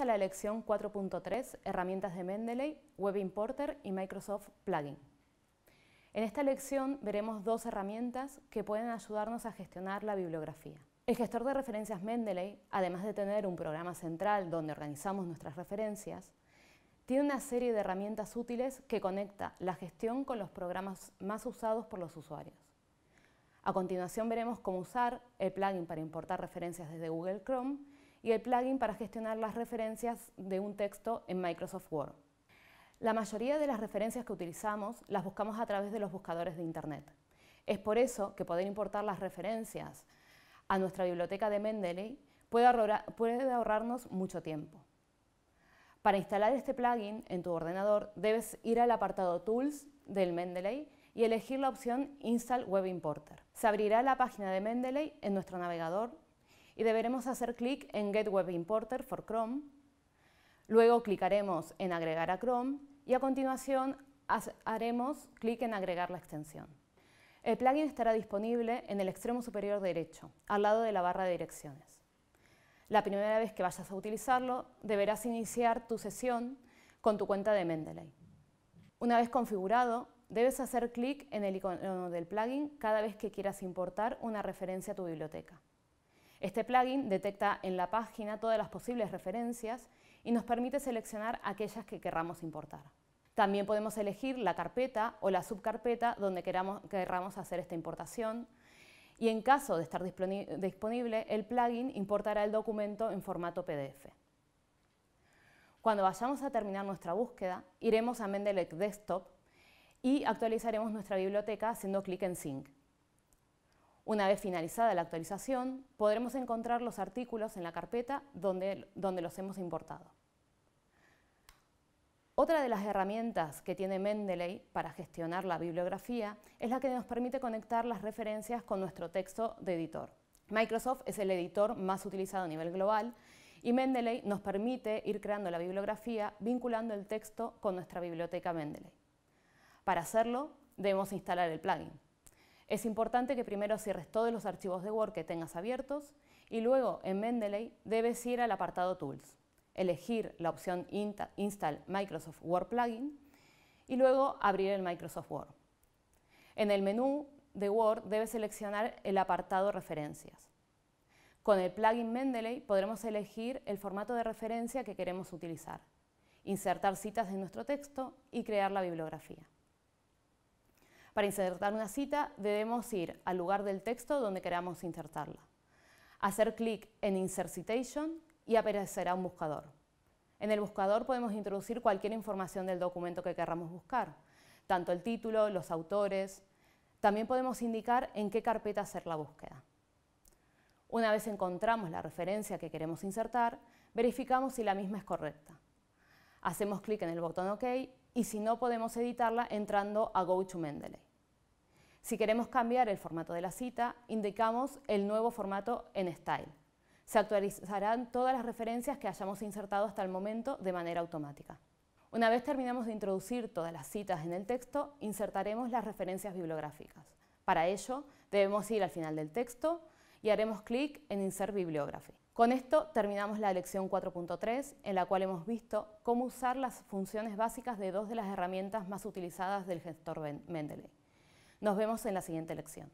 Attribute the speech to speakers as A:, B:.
A: a la lección 4.3, herramientas de Mendeley, Web Importer y Microsoft Plugin. En esta lección veremos dos herramientas que pueden ayudarnos a gestionar la bibliografía. El gestor de referencias Mendeley, además de tener un programa central donde organizamos nuestras referencias, tiene una serie de herramientas útiles que conecta la gestión con los programas más usados por los usuarios. A continuación veremos cómo usar el plugin para importar referencias desde Google Chrome y el plugin para gestionar las referencias de un texto en Microsoft Word. La mayoría de las referencias que utilizamos las buscamos a través de los buscadores de Internet. Es por eso que poder importar las referencias a nuestra biblioteca de Mendeley puede, ahorrarnos mucho tiempo. Para instalar este plugin en tu ordenador, debes ir al apartado Tools del Mendeley y elegir la opción Install Web Importer. Se abrirá la página de Mendeley en nuestro navegador y deberemos hacer clic en Get Web Importer for Chrome. Luego clicaremos en Agregar a Chrome y a continuación haremos clic en Agregar la extensión. El plugin estará disponible en el extremo superior derecho, al lado de la barra de direcciones. La primera vez que vayas a utilizarlo, deberás iniciar tu sesión con tu cuenta de Mendeley. Una vez configurado, debes hacer clic en el icono del plugin cada vez que quieras importar una referencia a tu biblioteca. Este plugin detecta en la página todas las posibles referencias y nos permite seleccionar aquellas que querramos importar. También podemos elegir la carpeta o la subcarpeta donde queramos, querramos hacer esta importación y en caso de estar disponible, el plugin importará el documento en formato PDF. Cuando vayamos a terminar nuestra búsqueda, iremos a Mendeley Desktop y actualizaremos nuestra biblioteca haciendo clic en Sync. Una vez finalizada la actualización, podremos encontrar los artículos en la carpeta donde, donde los hemos importado. Otra de las herramientas que tiene Mendeley para gestionar la bibliografía es la que nos permite conectar las referencias con nuestro texto de editor. Microsoft es el editor más utilizado a nivel global y Mendeley nos permite ir creando la bibliografía vinculando el texto con nuestra biblioteca Mendeley. Para hacerlo, debemos instalar el plugin. Es importante que primero cierres todos los archivos de Word que tengas abiertos y luego en Mendeley debes ir al apartado Tools, elegir la opción Install Microsoft Word Plugin y luego abrir el Microsoft Word. En el menú de Word debes seleccionar el apartado Referencias. Con el plugin Mendeley podremos elegir el formato de referencia que queremos utilizar, insertar citas en nuestro texto y crear la bibliografía. Para insertar una cita debemos ir al lugar del texto donde queramos insertarla. Hacer clic en Insert Citation y aparecerá un buscador. En el buscador podemos introducir cualquier información del documento que queramos buscar, tanto el título, los autores. También podemos indicar en qué carpeta hacer la búsqueda. Una vez encontramos la referencia que queremos insertar, verificamos si la misma es correcta. Hacemos clic en el botón OK y si no podemos editarla entrando a Go to Mendeley. Si queremos cambiar el formato de la cita, indicamos el nuevo formato en Style. Se actualizarán todas las referencias que hayamos insertado hasta el momento de manera automática. Una vez terminamos de introducir todas las citas en el texto, insertaremos las referencias bibliográficas. Para ello, debemos ir al final del texto y haremos clic en Insert Bibliography. Con esto terminamos la lección 4.3, en la cual hemos visto cómo usar las funciones básicas de dos de las herramientas más utilizadas del gestor Mendeley. Nos vemos en la siguiente lección.